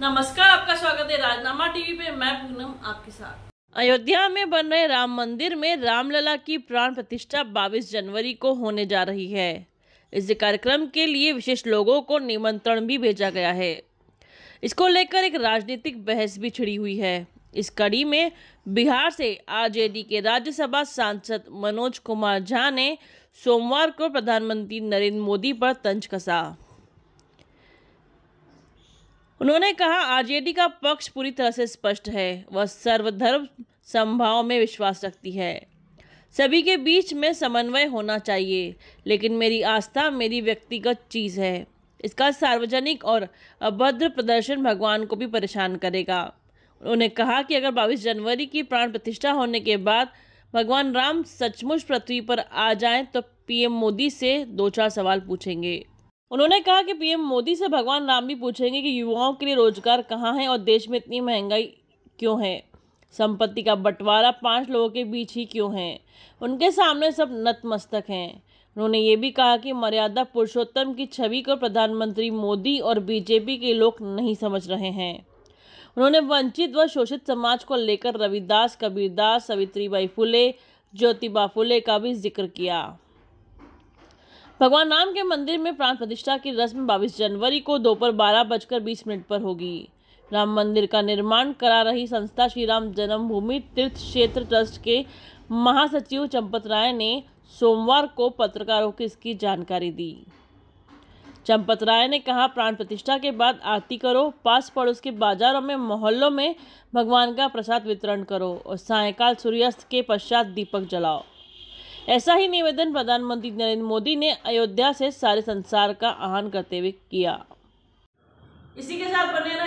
नमस्कार आपका स्वागत है राजनामा टीवी पे मैं पूनम आपके साथ अयोध्या में बन रहे राम मंदिर में रामलला की प्राण प्रतिष्ठा 22 जनवरी को होने जा रही है इस कार्यक्रम के लिए विशेष लोगों को निमंत्रण भी भेजा गया है इसको लेकर एक राजनीतिक बहस भी छिड़ी हुई है इस कड़ी में बिहार से आरजेडी के राज्यसभा सांसद मनोज कुमार झा ने सोमवार को प्रधानमंत्री नरेंद्र मोदी पर तंज कसा उन्होंने कहा आरजेडी का पक्ष पूरी तरह से स्पष्ट है वह सर्वधर्म संभाव में विश्वास रखती है सभी के बीच में समन्वय होना चाहिए लेकिन मेरी आस्था मेरी व्यक्तिगत चीज़ है इसका सार्वजनिक और अभद्र प्रदर्शन भगवान को भी परेशान करेगा उन्होंने कहा कि अगर 22 जनवरी की प्राण प्रतिष्ठा होने के बाद भगवान राम सचमुच पृथ्वी पर आ जाएं तो पीएम मोदी से दो चार सवाल पूछेंगे उन्होंने कहा कि पीएम मोदी से भगवान राम भी पूछेंगे कि युवाओं के लिए रोजगार कहाँ है और देश में इतनी महंगाई क्यों है संपत्ति का बंटवारा पांच लोगों के बीच ही क्यों है उनके सामने सब नतमस्तक हैं उन्होंने ये भी कहा कि मर्यादा पुरुषोत्तम की छवि को प्रधानमंत्री मोदी और बीजेपी के लोग नहीं समझ रहे हैं उन्होंने वंचित व शोषित समाज को लेकर रविदास कबीरदास बाई फुले ज्योतिबा फुले का भी जिक्र किया भगवान राम के मंदिर में प्राण प्रतिष्ठा की रस्म 22 जनवरी को दोपहर बारह बजकर बीस मिनट पर होगी राम मंदिर का निर्माण करा रही संस्था श्री राम जन्मभूमि तीर्थ क्षेत्र ट्रस्ट के महासचिव चंपत राय ने सोमवार को पत्रकारों को इसकी जानकारी दी चंपत राय ने कहा प्राण प्रतिष्ठा के बाद आरती करो पास पड़ोस के बाजारों में मोहल्लों में भगवान का प्रसाद वितरण करो और सायकाल सूर्यास्त के पश्चात दीपक जलाओ ऐसा ही निवेदन प्रधानमंत्री नरेंद्र मोदी ने अयोध्या से सारे संसार का आह्वान करते हुए किया इसी के साथ बने